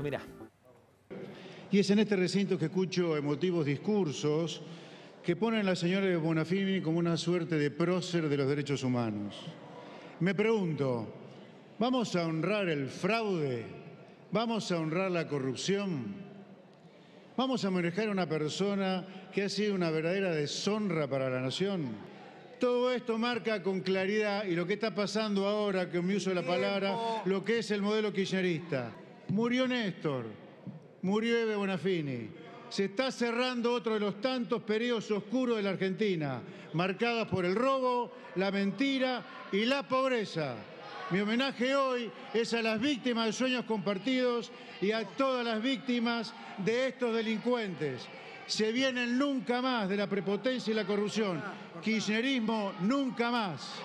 Mira. Y es en este recinto que escucho emotivos discursos que ponen a la señora Bonafini como una suerte de prócer de los derechos humanos. Me pregunto, ¿vamos a honrar el fraude? ¿Vamos a honrar la corrupción? ¿Vamos a manejar a una persona que ha sido una verdadera deshonra para la nación? Todo esto marca con claridad y lo que está pasando ahora, que me uso la palabra, lo que es el modelo kirchnerista. Murió Néstor, murió Eve Bonafini. Se está cerrando otro de los tantos periodos oscuros de la Argentina, marcados por el robo, la mentira y la pobreza. Mi homenaje hoy es a las víctimas de sueños compartidos y a todas las víctimas de estos delincuentes. Se vienen nunca más de la prepotencia y la corrupción. Kirchnerismo nunca más.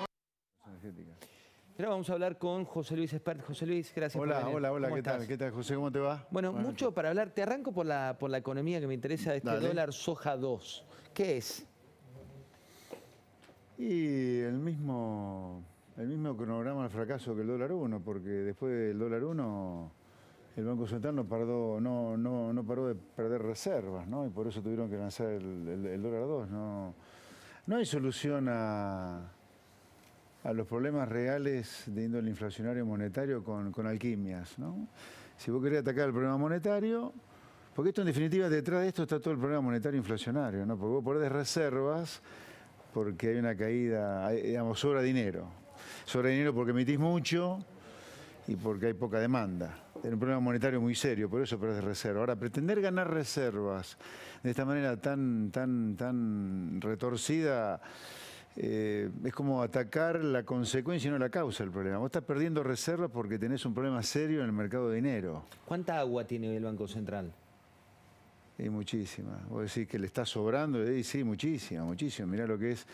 Ahora vamos a hablar con José Luis Espert. José Luis, gracias hola, por venir. Hola, hola, hola. ¿qué tal? ¿Qué tal, José? ¿Cómo te va? Bueno, mucho para hablar. Te arranco por la, por la economía que me interesa, este dólar soja 2. ¿Qué es? Y el mismo, el mismo cronograma de fracaso que el dólar 1, porque después del dólar 1 el Banco Central no, paró, no, no, no paró de perder reservas, ¿no? Y por eso tuvieron que lanzar el, dólar 2. No, no hay solución a a los problemas reales de índole inflacionario monetario con, alquimias. Si vos querés atacar el problema monetario, porque esto en definitiva detrás de esto está todo el problema monetario inflacionario, ¿no? porque vos perdés reservas porque hay una caída, digamos, sobra dinero. Sobra dinero porque emitís mucho y porque hay poca demanda. Es un problema monetario muy serio, por eso perdés reservas. Ahora, pretender ganar reservas de esta manera tan, tan, tan retorcida eh, es como atacar la consecuencia y no la causa del problema. Vos estás perdiendo reservas porque tenés un problema serio en el mercado de dinero. ¿Cuánta agua tiene el Banco Central? Hay muchísima. Vos decís que le está sobrando, y sí, muchísima, muchísima. Mirá lo que es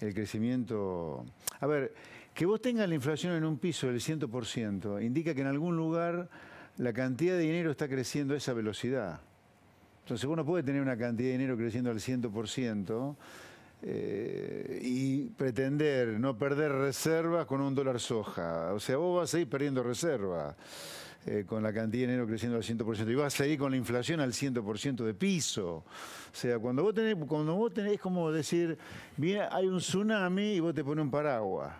el crecimiento. A ver, que vos tengas la inflación en un piso del 100%, indica que en algún lugar la cantidad de dinero está creciendo a esa velocidad. Entonces uno puede tener una cantidad de dinero creciendo al 100%, eh, y pretender no perder reservas con un dólar soja. O sea, vos vas a ir perdiendo reservas eh, con la cantidad de dinero creciendo al 100% y vas a ir con la inflación al 100% de piso. O sea, cuando vos tenés, cuando vos tenés es como decir, mira, hay un tsunami y vos te pones un paraguas.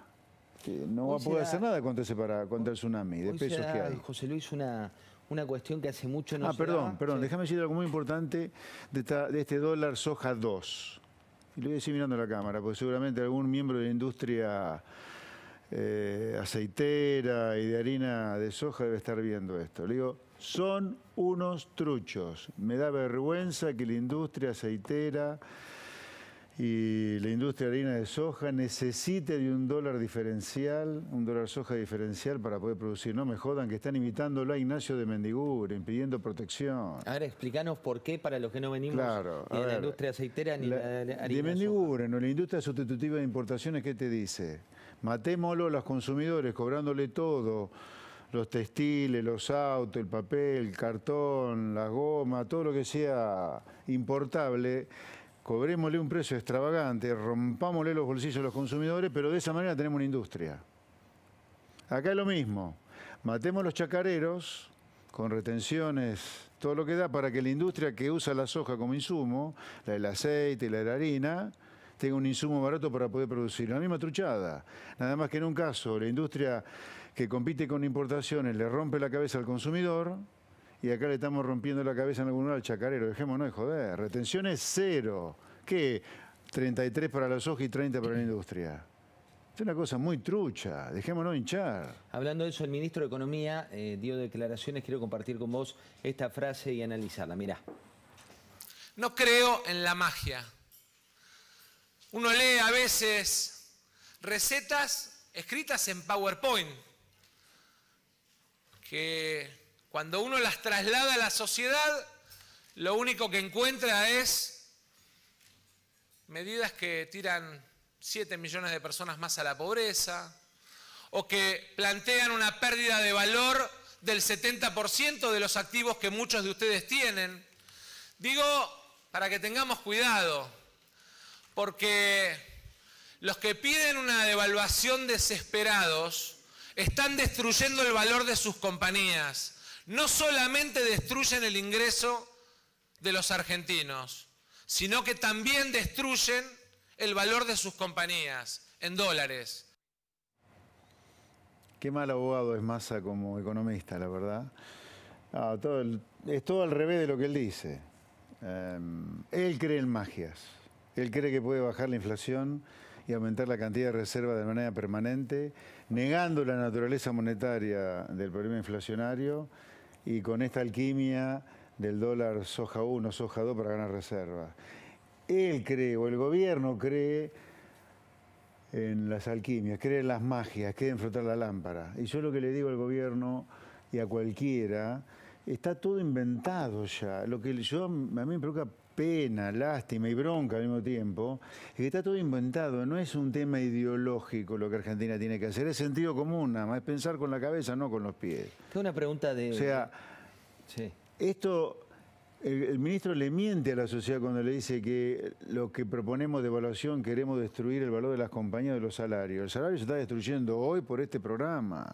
no va a poder hacer nada contra, para, contra el tsunami de pesos que hay. José Luis, una, una cuestión que hace mucho no Ah, perdón, perdón, déjame decir algo muy importante de, de este dólar soja 2 y lo voy a decir mirando la cámara, porque seguramente algún miembro de la industria eh, aceitera y de harina de soja debe estar viendo esto. Le digo, son unos truchos. Me da vergüenza que la industria aceitera y la industria harina de soja necesite de un dólar diferencial, un dólar soja diferencial para poder producir. No me jodan que están imitando a Ignacio de Mendiguren, ...impidiendo protección. Ahora explícanos por qué para los que no venimos ni la industria aceitera ni la, la, harina de Mendiguren la industria sustitutiva de importaciones, ¿qué te dice? Matémoslo a los consumidores cobrándole todo los textiles, los autos, el papel, el cartón, la goma, todo lo que sea importable, cobrémosle un precio extravagante, rompámosle los bolsillos a los consumidores, pero de esa manera tenemos una industria. Acá es lo mismo, matemos los chacareros con retenciones, todo lo que da para que la industria que usa la soja como insumo, la del aceite, la de la harina, tenga un insumo barato para poder producir. La misma truchada. Nada más que en un caso, la industria que compite con importaciones le rompe la cabeza al consumidor, y acá le estamos rompiendo la cabeza en algún lugar al chacarero. Dejémonos de joder. Retención es cero. ¿Qué? 33 para los ojos y 30 para la industria. Es una cosa muy trucha, dejémonos hinchar. Hablando de eso, el ministro de Economía eh, dio declaraciones, quiero compartir con vos esta frase y analizarla, mirá. No creo en la magia. Uno lee a veces recetas escritas en PowerPoint, que cuando uno las traslada a la sociedad, lo único que encuentra es medidas que tiran 7 millones de personas más a la pobreza, o que plantean una pérdida de valor del 70% de los activos que muchos de ustedes tienen. Digo, para que tengamos cuidado, porque los que piden una devaluación desesperados están destruyendo el valor de sus compañías, no solamente destruyen el ingreso de los argentinos, sino que también destruyen el valor de sus compañías en dólares. Qué mal abogado es Massa como economista, la verdad. Ah, es todo al revés de lo que él dice. Em, él cree en magias. Él cree que puede bajar la inflación y aumentar la cantidad de reserva de manera permanente, negando la naturaleza monetaria del problema inflacionario y con esta alquimia del dólar soja 1, soja 2 para ganar reservas. Él cree, o el gobierno cree en las alquimias, cree en las magias, cree en flotar la lámpara. Y yo lo que le digo al gobierno y a cualquiera, está todo inventado ya. Lo que yo, a mí me preocupa pena, lástima y bronca al mismo tiempo, es que está todo inventado, no es un tema ideológico lo que Argentina tiene que hacer, es sentido común nada más, es pensar con la cabeza, no con los pies. Es una pregunta de... O sea, esto... El, el, ministro le miente a la sociedad cuando le dice que lo que proponemos de evaluación queremos destruir el valor de las compañías de los salarios. El salario se está destruyendo hoy por este programa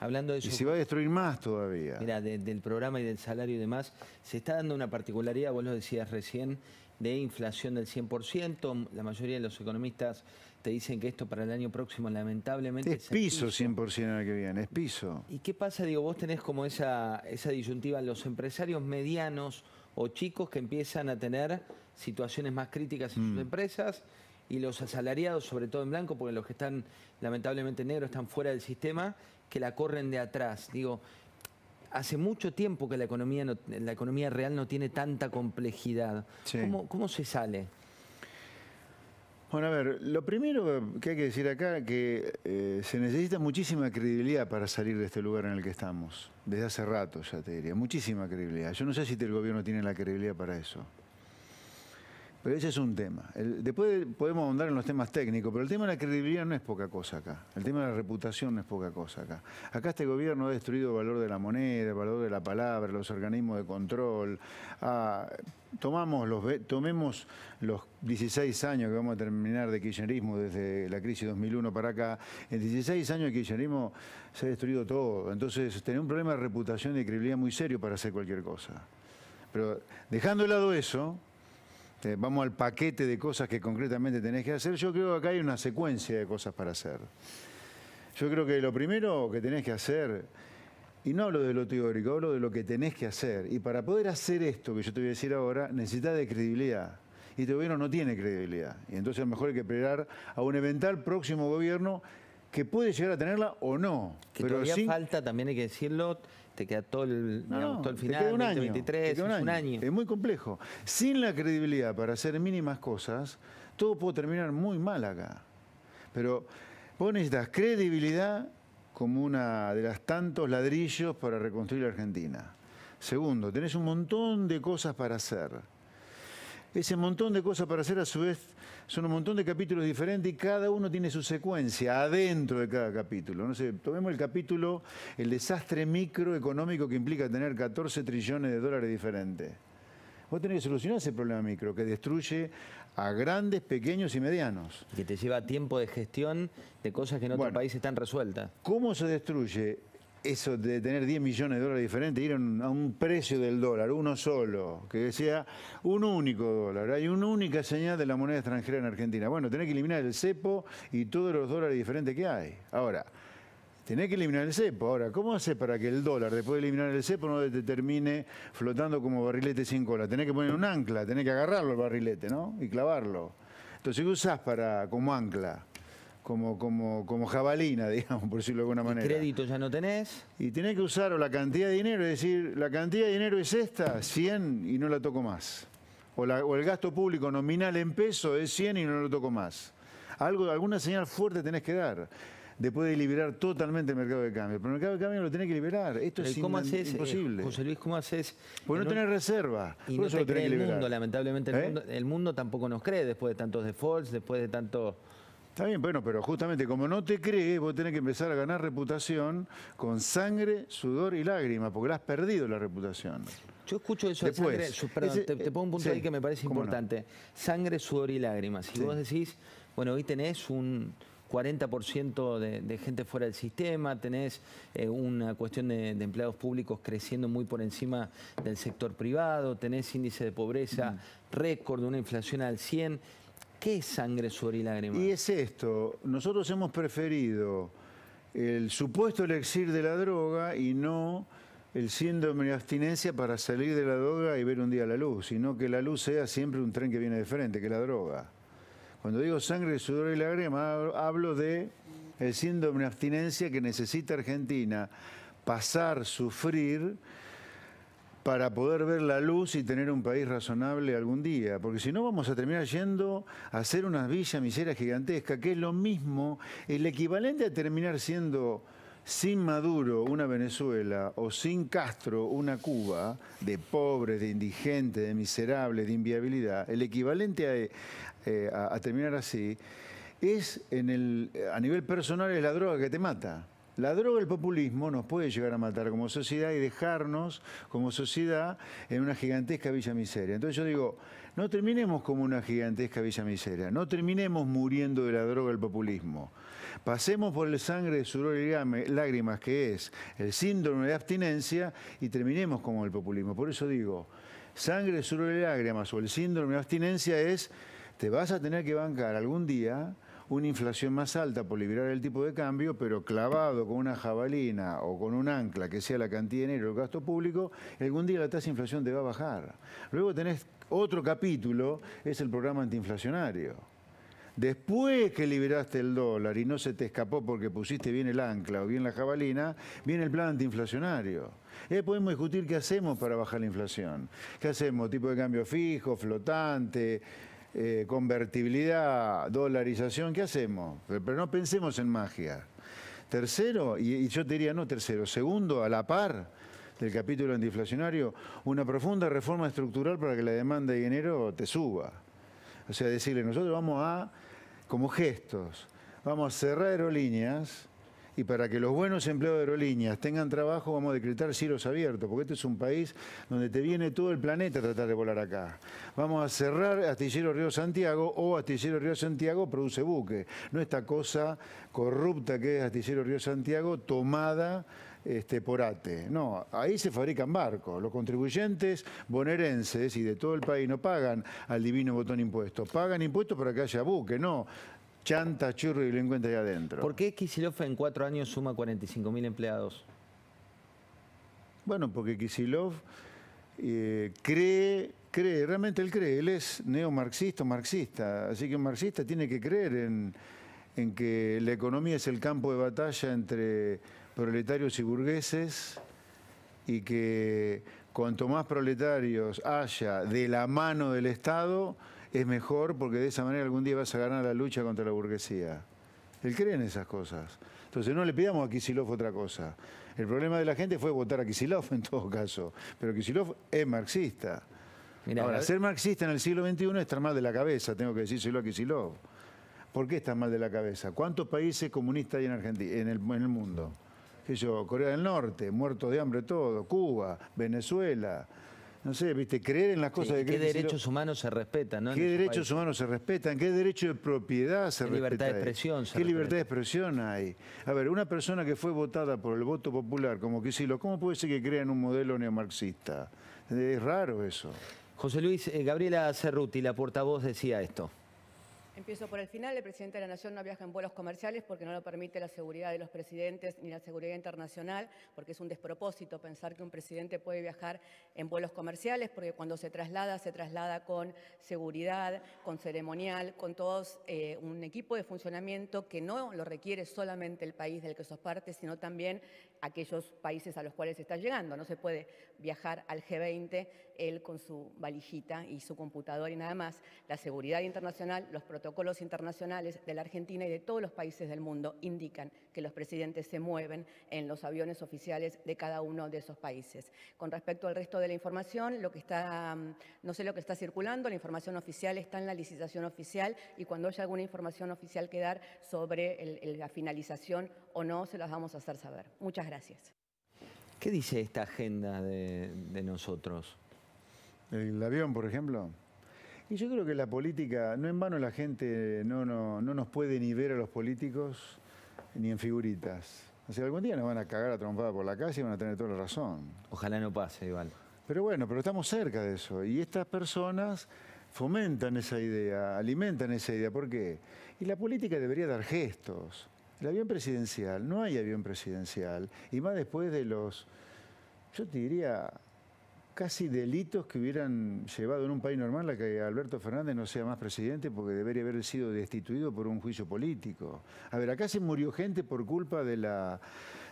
hablando de si Y se va a destruir más todavía. Mira, del programa y del salario y demás, se está dando una particularidad, vos lo decías recién, de inflación del 100%. La mayoría de los economistas te dicen que esto para el año próximo lamentablemente... Es piso, piso. 100% el que viene, es piso. ¿Y qué pasa? Digo, vos tenés como esa, esa disyuntiva, los empresarios medianos o chicos que empiezan a tener situaciones más críticas en sus mm. empresas y los asalariados, sobre todo en blanco, porque los que están lamentablemente negros están fuera del sistema que la corren de atrás. Digo, hace mucho tiempo que la economía, la economía real no tiene tanta complejidad. ¿Cómo, se sale? Bueno, a ver, lo primero que hay que decir acá es que eh, se necesita muchísima credibilidad para salir de este lugar en el que estamos, desde hace rato ya te diría, muchísima credibilidad. Yo no sé si el gobierno tiene la credibilidad para eso. Pero ese es un tema. después podemos ahondar en los temas técnicos, pero el tema de la credibilidad no es poca cosa acá. El tema de la reputación no es poca cosa acá. Acá este gobierno ha destruido el valor de la moneda, el valor de la palabra, los organismos de control. Ah, tomamos los, tomemos los 16 años que vamos a terminar de kirchnerismo desde la crisis 2001 para acá. En 16 años de kirchnerismo se ha destruido todo. Entonces tener un problema de reputación y credibilidad muy serio para hacer cualquier cosa. Pero dejando de lado eso, este, vamos al paquete de cosas que concretamente tenés que hacer, yo creo que acá hay una secuencia de cosas para hacer. Yo creo que lo primero que tenés que hacer, y no hablo de lo teórico, hablo de lo que tenés que hacer. Y para poder hacer esto que yo te voy a decir ahora, necesitas de credibilidad. Y este gobierno no tiene credibilidad. Y entonces a lo mejor hay que esperar a un eventual próximo gobierno que puede llegar a tenerla o no. Que pero todavía falta, también hay que decirlo, te queda todo el, final, te un año, es Es muy complejo. Sin la credibilidad para hacer mínimas cosas, todo puede terminar muy mal acá. Pero vos la credibilidad como una de las tantos ladrillos para reconstruir la Argentina. Segundo, tenés un montón de cosas para hacer. Ese montón de cosas para hacer a su vez son un montón de capítulos diferentes y cada uno tiene su secuencia adentro de cada capítulo. No sé, tomemos el capítulo, el desastre microeconómico que implica tener 14 trillones de dólares diferentes. Vos tenés que solucionar ese problema micro que destruye a grandes, pequeños y medianos. Que te lleva tiempo de gestión de cosas que en otro países país están resueltas. ¿Cómo se destruye eso de tener 10 millones de dólares diferentes, ir a un, precio del dólar, uno solo, que sea un único dólar. Hay una única señal de la moneda extranjera en Argentina. Bueno, tenés que eliminar el cepo y todos los dólares diferentes que hay. Ahora, tenés que eliminar el cepo. Ahora, ¿cómo haces para que el dólar, después de eliminar el cepo, no te termine flotando como barrilete sin cola? Tenés que poner un ancla, tenés que agarrarlo el barrilete, ¿no? Y clavarlo. Entonces, ¿qué usás para, como ancla? como, como, como jabalina, digamos, por decirlo de alguna manera. ¿Y crédito ya no tenés? Y tenés que usar o la cantidad de dinero, es decir, la cantidad de dinero es esta, 100 y no la toco más. O, o el gasto público nominal en peso es 100 y no lo toco más. Algo, alguna señal fuerte tenés que dar. Después de liberar totalmente el mercado de cambio. Pero el mercado de cambio lo tenés que liberar. Esto es eh, imposible. Luis, ¿cómo haces? Porque no tenés reserva. Y el mundo, lamentablemente. El, ¿Eh? mundo, el mundo tampoco nos cree después de tantos defaults, después de tanto Está bien, bueno, pero justamente como no te crees, vos tenés que empezar a ganar reputación con sangre, sudor y lágrimas, porque has perdido la reputación. Yo escucho eso de sangre, te, eh, pongo un punto ahí que me parece importante. Sangre, sudor y lágrimas. Si vos decís, bueno, hoy tenés un 40% de, gente fuera del sistema, tenés eh, una cuestión de, empleados públicos creciendo muy por encima del sector privado, tenés índice de pobreza mm. récord, una inflación al 100%. ¿Qué es sangre, sudor y lágrimas? Y es esto, nosotros hemos preferido el supuesto elixir de la droga y no el síndrome de abstinencia para salir de la droga y ver un día la luz, sino que la luz sea siempre un tren que viene de frente, que la droga. Cuando digo sangre, sudor y lágrima, hablo de el síndrome de abstinencia que necesita Argentina pasar, sufrir para poder ver la luz y tener un país razonable algún día, porque si no vamos a terminar yendo a hacer una villa misera gigantesca, que es lo mismo, el equivalente a terminar siendo sin Maduro una Venezuela o sin Castro una Cuba de pobres, de indigente, de miserables, de inviabilidad, el equivalente a, eh, terminar así es en a nivel personal es la droga que te mata. La droga, el populismo, nos puede llegar a matar como sociedad y dejarnos como sociedad en una gigantesca villa miseria. Entonces yo digo, no terminemos como una gigantesca villa miseria, no terminemos muriendo de la droga, el populismo. Pasemos por el sangre de sudor y lágrimas, que es el síndrome de abstinencia, y terminemos como el populismo. Por eso digo, sangre, sudor y lágrimas o el síndrome de abstinencia es, te vas a tener que bancar algún día una inflación más alta por liberar el tipo de cambio, pero clavado con una jabalina o con un ancla que sea la cantidad de dinero el gasto público, algún día la tasa de inflación te va a bajar. Luego tenés otro capítulo, es el programa antiinflacionario después que liberaste el dólar y no se te escapó porque pusiste bien el ancla o bien la jabalina, viene el plan antiinflacionario. Eh, podemos discutir qué hacemos para bajar la inflación. ¿Qué hacemos? ¿Tipo de cambio fijo, flotante? Eh, convertibilidad, dolarización, ¿qué hacemos? Pero no pensemos en magia. Tercero, y, yo diría no tercero, segundo, a la par, del capítulo antiinflacionario, una profunda reforma estructural para que la demanda de dinero te suba. O sea, decirle, nosotros vamos a, como gestos, vamos a cerrar aerolíneas, y para que los buenos empleados de aerolíneas tengan trabajo vamos a decretar cielos abiertos, porque este es un país donde te viene todo el planeta a tratar de volar acá. Vamos a cerrar Astillero Río Santiago o Astillero Río Santiago produce buque, no esta cosa corrupta que es Astillero Río Santiago tomada este, por ATE. No, ahí se fabrican barcos. Los contribuyentes bonaerenses y de todo el país no pagan al divino botón impuesto. Pagan impuestos para que haya buque, no chanta, churro y delincuente ahí adentro. ¿Por qué Kisilov en cuatro años suma 45.000 empleados? Bueno, porque Kisilov eh, cree, cree, realmente él cree, él es neomarxista o marxista, así que un marxista tiene que creer en que la economía es el campo de batalla entre proletarios y burgueses y que cuanto más proletarios haya de la mano del Estado, es mejor porque de esa manera algún día vas a ganar la lucha contra la burguesía. Él cree en esas cosas. Entonces no le pidamos a Kisilov otra cosa. El problema de la gente fue votar a Kisilov en todo caso, pero Kisilov es marxista. Ahora, ser marxista en el siglo XXI es estar mal de la cabeza, tengo que decírselo a Kisilov. ¿Por qué está mal de la cabeza? ¿Cuántos países comunistas hay en, Argentina, en, el, en el mundo? Yo, Corea del Norte, muertos de hambre todo, Cuba, Venezuela, no sé, viste, creer en las cosas de de ¿Qué derechos humanos se respetan? ¿no? ¿Qué derechos humanos se respetan? ¿Qué derecho de propiedad se respetan? Libertad de expresión ¿Qué libertad de expresión hay? A ver, una persona que fue votada por el voto popular como Quisilo, ¿cómo puede ser que crea en un modelo neomarxista? Es raro eso. José Luis, eh, Gabriela Cerruti, la portavoz, decía esto. Empiezo por el final. El presidente de la Nación no viaja en vuelos comerciales porque no lo permite la seguridad de los presidentes ni la seguridad internacional, porque es un despropósito pensar que un presidente puede viajar en vuelos comerciales, porque cuando se traslada, se traslada con seguridad, con ceremonial, con todo eh, un equipo de funcionamiento que no lo requiere solamente el país del que sos parte, sino también aquellos países a los cuales está llegando. No se puede viajar al G20 él con su valijita y su computadora y nada más, la seguridad internacional, los protocolos internacionales de la Argentina y de todos los países del mundo indican que los presidentes se mueven en los aviones oficiales de cada uno de esos países. Con respecto al resto de la información, lo que está, mm, no sé lo que está circulando, la información oficial está en la licitación oficial y cuando haya alguna información oficial que dar sobre la finalización o no, se las vamos a hacer saber. Muchas gracias. ¿Qué dice esta agenda de nosotros? El avión, por ejemplo. Y yo creo que la política, no en vano la gente no, no, no nos puede ni ver a los políticos ni en figuritas. O algún día nos van a cagar a trompada por la calle y van a tener toda la razón. Ojalá no pase, igual. Pero bueno, pero estamos cerca de eso. Y estas personas fomentan esa idea, alimentan esa idea. ¿Por qué? Y la política debería dar gestos. El avión presidencial, no hay avión presidencial. Y más después de los, yo te diría, casi delitos que hubieran llevado en un país normal a que Alberto Fernández no sea más presidente porque debería haber sido destituido por un juicio político. A ver, acá se murió gente por culpa de la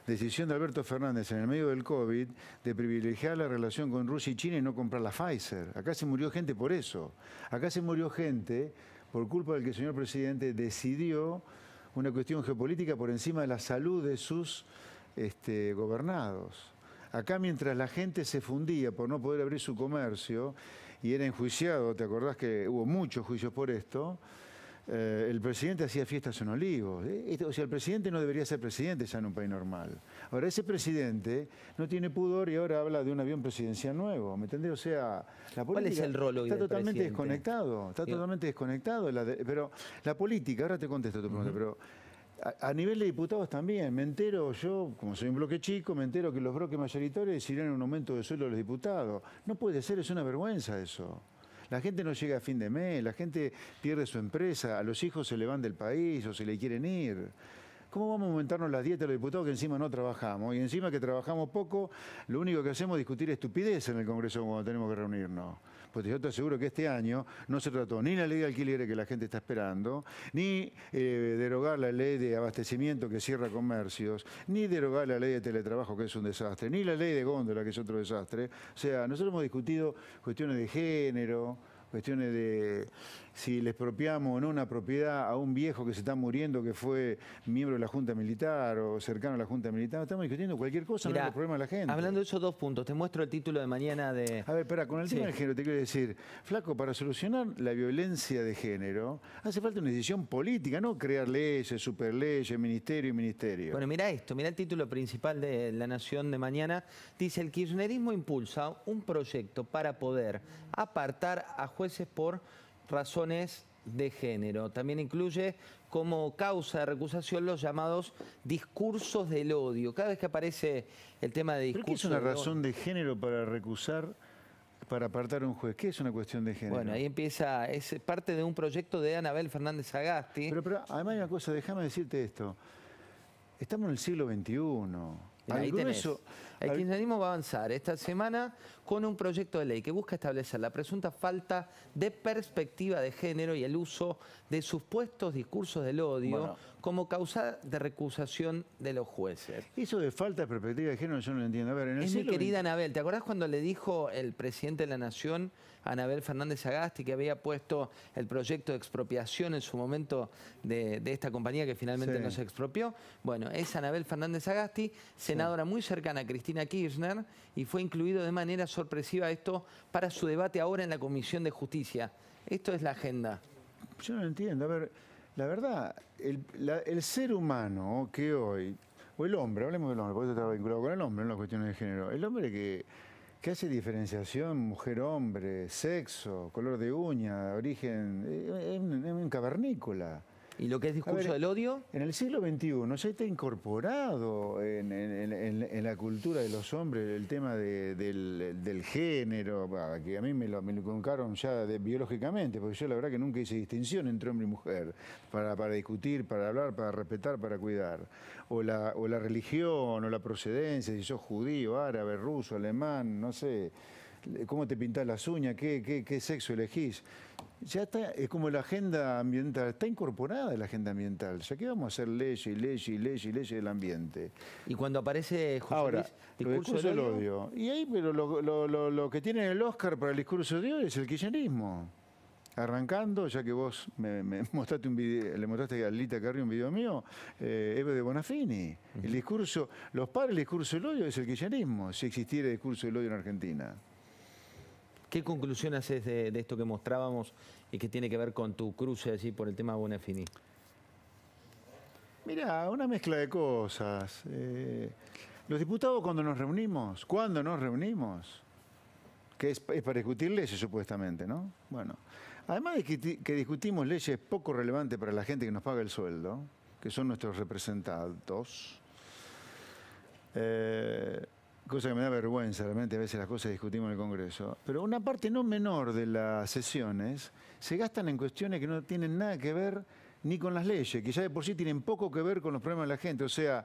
decisión de Alberto Fernández en el medio del COVID de privilegiar la relación con Rusia y China y no comprar la Pfizer. Acá se murió gente por eso. Acá se murió gente por culpa del que el señor presidente decidió una cuestión geopolítica por encima de la salud de sus este, gobernados. Acá mientras la gente se fundía por no poder abrir su comercio y era enjuiciado, ¿te acordás que hubo muchos juicios por esto? Eh, el presidente hacía fiestas en olivos. Eh, o sea, el presidente no debería ser presidente ya en un país normal. Ahora, ese presidente no tiene pudor y ahora habla de un avión presidencial nuevo. ¿Me entendés? O sea, la política. ¿Cuál es el rol Está totalmente desconectado. Está totalmente desconectado. pero la política, ahora te contesto tu pregunta, pero a, nivel de diputados también, me entero, yo, como soy un bloque chico, me entero que los bloques mayoritarios irían un aumento de sueldo a los diputados. No puede ser, es una vergüenza eso. La gente no llega a fin de mes, la gente pierde su empresa, a los hijos se le van del país o se le quieren ir. ¿Cómo vamos a aumentarnos las dietas de los diputados que encima no trabajamos? Y encima que trabajamos poco, lo único que hacemos es discutir estupidez en el Congreso cuando tenemos que reunirnos. Pues yo te aseguro que este año no se trató ni la ley de alquileres que la gente está esperando, ni eh, derogar la ley de abastecimiento que cierra comercios, ni derogar la ley de teletrabajo que es un desastre, ni la ley de góndola que es otro desastre. O sea, nosotros hemos discutido cuestiones de género, cuestiones de si le expropiamos o no una propiedad a un viejo que se está muriendo, que fue miembro de la Junta Militar o cercano a la Junta Militar. Estamos discutiendo cualquier cosa, no el problema de la gente. Hablando de esos dos puntos, te muestro el título de mañana de... A ver, espera, con el tema del género te quiero decir, flaco, para solucionar la violencia de género hace falta una decisión política, no crear leyes, superleyes, ministerio y ministerio. Bueno, mira esto, mira el título principal de La Nación de mañana. Dice, el kirchnerismo impulsa un proyecto para poder apartar a jueces por razones de género. También incluye como causa de recusación los llamados discursos del odio. Cada vez que aparece el tema de discursos... qué es una razón de género para recusar, para apartar a un juez? ¿Qué es una cuestión de género? Bueno, ahí empieza, es parte de un proyecto de Anabel Fernández Agasti. Pero, además hay una cosa, déjame decirte esto. Estamos en el siglo XXI. Ahí tenés. El kirchnerismo va a avanzar esta semana con un proyecto de ley que busca establecer la presunta falta de perspectiva de género y el uso de supuestos discursos del odio como causa de recusación de los jueces. Eso de falta de perspectiva de género yo no lo entiendo. es mi querida Anabel, ¿te acordás cuando le dijo el presidente de la Nación, Anabel Fernández Agasti, que había puesto el proyecto de expropiación en su momento de, esta compañía que finalmente no se expropió? Bueno, es Anabel Fernández Agasti, senadora muy cercana a Cristina Kirchner y fue incluido de manera sorpresiva esto para su debate ahora en la Comisión de Justicia. Esto es la agenda. Yo no entiendo. A ver, la verdad, el, ser humano que hoy, o el hombre, hablemos del hombre, porque esto está vinculado con el hombre, no las cuestiones de género, el hombre que, hace diferenciación mujer-hombre, sexo, color de uña, origen, eh, es es un cavernícola. ¿Y lo que es discurso del odio? En el siglo XXI ya está incorporado en, la cultura de los hombres el tema del, género, que a mí me lo, me ya biológicamente, porque yo la verdad que nunca hice distinción entre hombre y mujer, para, discutir, para hablar, para respetar, para cuidar. O la, o religión, o la procedencia, si sos judío, árabe, ruso, alemán, no sé, cómo te pintás las uñas, qué, qué sexo elegís ya está, es como la agenda ambiental, está incorporada la agenda ambiental. Ya que vamos a hacer leyes y leyes y leyes y leyes del ambiente. Y cuando aparece José Ahora, discurso, del odio? Y ahí, pero lo, lo, lo, que tiene el Oscar para el discurso de odio es el kirchnerismo. Arrancando, ya que vos mostraste un le mostraste a Lita Carrió un video mío, eh, Eve de Bonafini. El discurso, los padres del discurso del odio es el kirchnerismo, si existiera el discurso del odio en Argentina. ¿Qué conclusión haces de, esto que mostrábamos y que tiene que ver con tu cruce allí por el tema Bonafini? Mira, una mezcla de cosas. Eh, los diputados cuando nos reunimos, ¿cuándo nos reunimos, que es, para discutir leyes supuestamente, ¿no? Bueno, además de que, discutimos leyes poco relevantes para la gente que nos paga el sueldo, que son nuestros representantes, eh, cosa que me da vergüenza, realmente a veces las cosas discutimos en el Congreso, pero una parte no menor de las sesiones se gastan en cuestiones que no tienen nada que ver ni con las leyes, que ya de por sí tienen poco que ver con los problemas de la gente. O sea,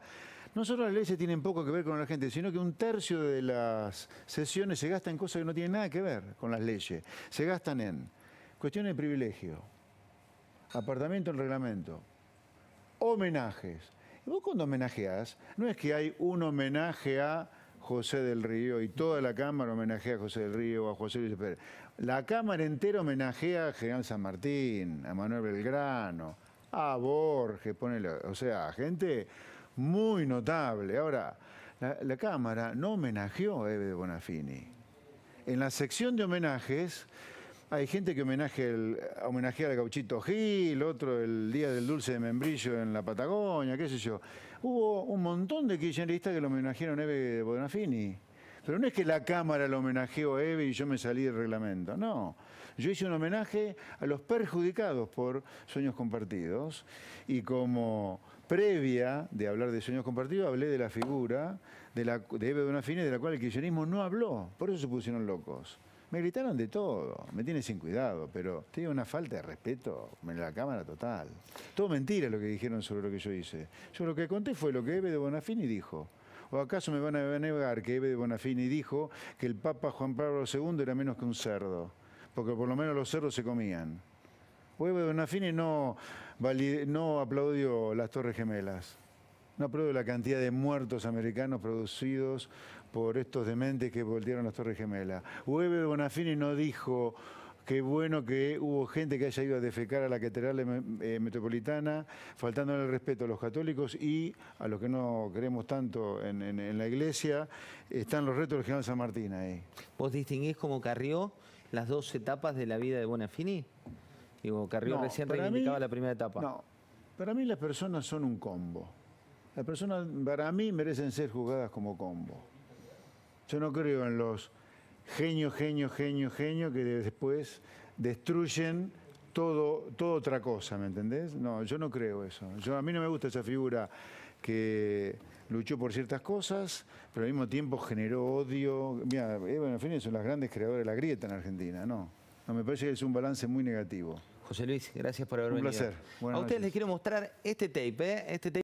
no solo las leyes tienen poco que ver con la gente, sino que un tercio de las sesiones se gastan en cosas que no tienen nada que ver con las leyes. Se gastan en cuestiones de privilegio, apartamiento en reglamento, homenajes. Y vos cuando homenajeas, no es que hay un homenaje a José del Río y toda la Cámara homenajea a José del Río, a José Luis Pérez. La Cámara entera homenajea a General San Martín, a Manuel Belgrano, a Borges, ponele, o sea, gente muy notable. Ahora, la, Cámara no homenajeó a Eve de Bonafini. En la sección de homenajes hay gente que homenaje el, homenajea al gauchito Gil, otro el Día del Dulce de Membrillo en la Patagonia, qué sé yo. Hubo un montón de kirchneristas que lo homenajearon a Eve Bonafini. Pero no es que la Cámara lo homenajeó a Eve y yo me salí del reglamento, no. Yo hice un homenaje a los perjudicados por sueños compartidos y como previa de hablar de sueños compartidos hablé de la figura de, la, de Eve Bonafini de la cual el kirchnerismo no habló, por eso se pusieron locos. Me gritaron de todo, me tiene sin cuidado, pero tiene una falta de respeto en la cámara total. Todo mentira lo que dijeron sobre lo que yo hice. Yo lo que conté fue lo que Eve de Bonafini dijo. ¿O acaso me van a negar que Eve de Bonafini dijo que el Papa Juan Pablo II era menos que un cerdo? Porque por lo menos los cerdos se comían. O Eve de Bonafini no, no aplaudió las Torres Gemelas. No aplaudió la cantidad de muertos americanos producidos por estos dementes que voltearon las Torres Gemelas. Hueve Bonafini no dijo que bueno que hubo gente que haya ido a defecar a la catedral eh, metropolitana, faltando el respeto a los católicos y a los que no queremos tanto en, la iglesia. Están los retos del general San Martín ahí. ¿Vos distinguís como Carrió las dos etapas de la vida de Bonafini? Digo, Carrió recién reivindicaba la primera etapa. No, para mí las personas son un combo. Las personas, para mí, merecen ser jugadas como combo. Yo no creo en los genios, genios, genios, genios que después destruyen todo, toda otra cosa, ¿me entendés? No, yo no creo eso. Yo, a mí no me gusta esa figura que luchó por ciertas cosas, pero al mismo tiempo generó odio. Mira, bueno, en fin, son las grandes creadoras de la grieta en Argentina, ¿no? No, me parece que es un balance muy negativo. José Luis, gracias por haber venido. Un placer. a ustedes les quiero mostrar este tape, ¿eh? Este tape